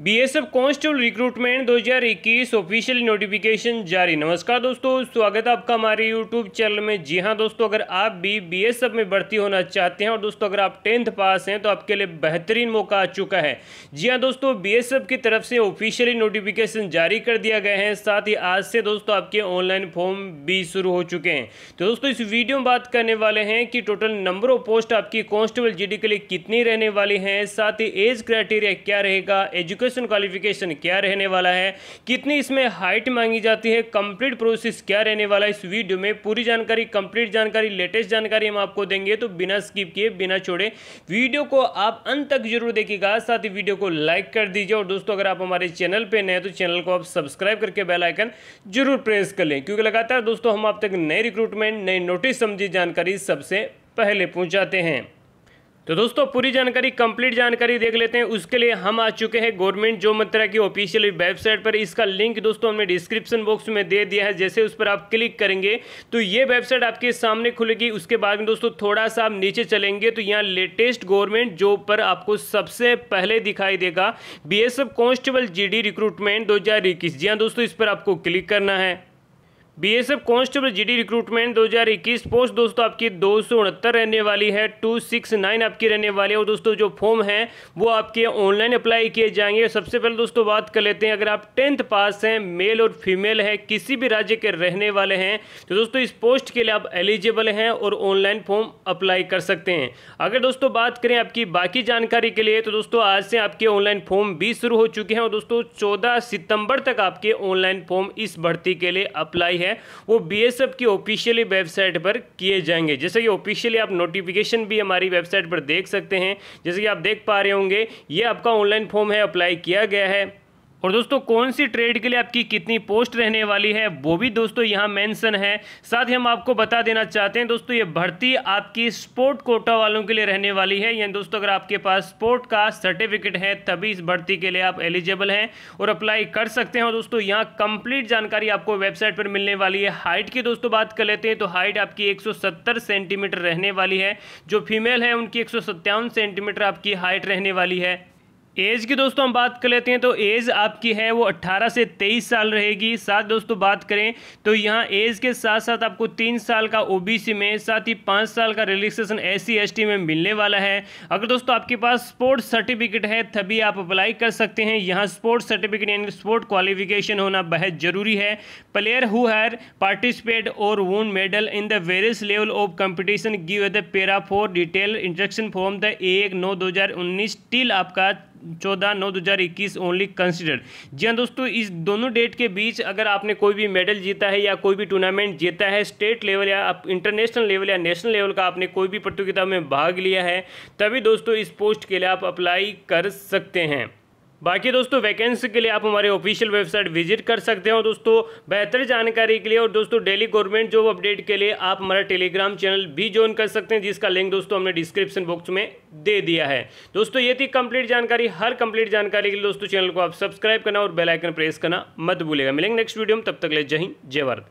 BSF constable recruitment 2021 official notification जारी नमस्कार दोस्तों स्वागत है आपका हमारे यूट्यूब चैनल में जी हाँ दोस्तों अगर आप भी बीएसएफ में भर्ती होना चाहते हैं और दोस्तों अगर आप टेंथ पास हैं तो आपके लिए बेहतरीन मौका आ चुका है जी हां दोस्तों बीएसएफ की तरफ से ऑफिशियली नोटिफिकेशन जारी कर दिया गया है साथ ही आज से दोस्तों आपके ऑनलाइन फॉर्म भी शुरू हो चुके हैं तो दोस्तों इस वीडियो में बात करने वाले हैं कि टोटल नंबर ऑफ पोस्ट आपकी कॉन्स्टेबल जी के लिए कितनी रहने वाली हैं साथ ही एज क्राइटेरिया क्या रहेगा एजुकेशन एजुकेशन क्वालिफिकेशन क्या रहने वाला है कितनी इसमें हाइट मांगी जाती है कंप्लीट प्रोसेस क्या रहने वाला है इस वीडियो में पूरी जानकारी कंप्लीट जानकारी लेटेस्ट जानकारी हम आपको देंगे तो बिना स्किप किए बिना छोड़े वीडियो को आप अंत तक जरूर देखिएगा साथ ही वीडियो को लाइक कर दीजिए और दोस्तों अगर आप हमारे चैनल पर नए तो चैनल को आप सब्सक्राइब करके बेलाइकन जरूर प्रेस कर लें क्योंकि लगातार दोस्तों हम आप तक नए रिक्रूटमेंट नए नोटिस समझी जानकारी सबसे पहले पहुंचाते हैं तो दोस्तों पूरी जानकारी कंप्लीट जानकारी देख लेते हैं उसके लिए हम आ चुके हैं गवर्नमेंट जॉब मंत्रालय की ऑफिशियल वेबसाइट पर इसका लिंक दोस्तों हमने डिस्क्रिप्शन बॉक्स में दे दिया है जैसे उस पर आप क्लिक करेंगे तो ये वेबसाइट आपके सामने खुलेगी उसके बाद में दोस्तों थोड़ा सा आप नीचे चलेंगे तो यहाँ लेटेस्ट गवर्नमेंट जॉब पर आपको सबसे पहले दिखाई देगा कॉन्स्टेबल कांस्टेबल डी रिक्रूटमेंट इक्कीस जी हाँ दोस्तों इस पर आपको क्लिक करना है BSF constable GD recruitment 2021 post दोस्तों आपकी दो रहने वाली है 269 आपकी रहने वाली है और दोस्तों जो फॉर्म है वो आपके ऑनलाइन अप्लाई किए जाएंगे सबसे पहले दोस्तों बात कर लेते हैं अगर आप टेंथ पास हैं मेल और फीमेल है किसी भी राज्य के रहने वाले हैं तो दोस्तों इस पोस्ट के लिए आप एलिजिबल हैं और ऑनलाइन फॉर्म अप्लाई कर सकते हैं अगर दोस्तों बात करें आपकी बाकी जानकारी के लिए तो दोस्तों आज से आपके ऑनलाइन फॉर्म भी शुरू हो चुके हैं और दोस्तों चौदह सितंबर तक आपके ऑनलाइन फॉर्म इस भर्ती के लिए अप्लाई है हैं वो बीएसएफ की ऑफिशियली वेबसाइट पर किए जाएंगे जैसे कि ऑफिशियली आप नोटिफिकेशन भी हमारी वेबसाइट पर देख सकते हैं जैसे कि आप देख पा रहे होंगे ये आपका ऑनलाइन फॉर्म है अप्लाई किया गया है और दोस्तों कौन सी ट्रेड के लिए आपकी कितनी पोस्ट रहने वाली है वो भी दोस्तों यहाँ मेंशन है साथ ही हम आपको बता देना चाहते हैं दोस्तों ये भर्ती आपकी स्पोर्ट कोटा वालों के लिए रहने वाली है यानी दोस्तों अगर आपके पास स्पोर्ट का सर्टिफिकेट है तभी इस भर्ती के लिए आप एलिजिबल हैं और अप्लाई कर सकते हैं और दोस्तों यहाँ कंप्लीट जानकारी आपको वेबसाइट पर मिलने वाली है हाइट की दोस्तों बात कर लेते हैं तो हाइट आपकी एक सेंटीमीटर रहने वाली है जो फीमेल है उनकी एक सेंटीमीटर आपकी हाइट रहने वाली है एज की दोस्तों हम बात कर लेते हैं तो एज आपकी है वो 18 से 23 साल रहेगी साथ दोस्तों बात करें तो यहाँ एज के साथ साथ आपको तीन साल का ओबीसी में साथ ही पाँच साल का रिलैक्सेशन एस सी में मिलने वाला है अगर दोस्तों आपके पास स्पोर्ट्स सर्टिफिकेट है तभी आप अप्लाई कर सकते हैं यहाँ स्पोर्ट्स सर्टिफिकेट यानी स्पोर्ट क्वालिफिकेशन होना बहुत जरूरी है प्लेयर हु हैर पार्टिसिपेट और won medal in the various level of competition give the para for detail instruction form the एक नौ दो टिल आपका चौदह नौ दो हज़ार इक्कीस ओनली कंसिडर्ड जी हाँ दोस्तों इस दोनों डेट के बीच अगर आपने कोई भी मेडल जीता है या कोई भी टूर्नामेंट जीता है स्टेट लेवल या इंटरनेशनल लेवल या नेशनल लेवल का आपने कोई भी प्रतियोगिता में भाग लिया है तभी दोस्तों इस पोस्ट के लिए आप अप्लाई कर सकते हैं बाकी दोस्तों वैकेंसी के लिए आप हमारे ऑफिशियल वेबसाइट विजिट कर सकते हो दोस्तों बेहतर जानकारी के लिए और दोस्तों डेली गवर्नमेंट जॉब अपडेट के लिए आप हमारा टेलीग्राम चैनल भी ज्वाइन कर सकते हैं जिसका लिंक दोस्तों हमने डिस्क्रिप्शन बॉक्स में दे दिया है दोस्तों ये थी कंप्लीट जानकारी हर कंप्लीट जानकारी के लिए दोस्तों चैनल को आप सब्सक्राइब करना और बेलाइकन प्रेस करना मत भूलेगा मिलेंगे नेक्स्ट वीडियो में तब तक ले जय हिंद जय भारत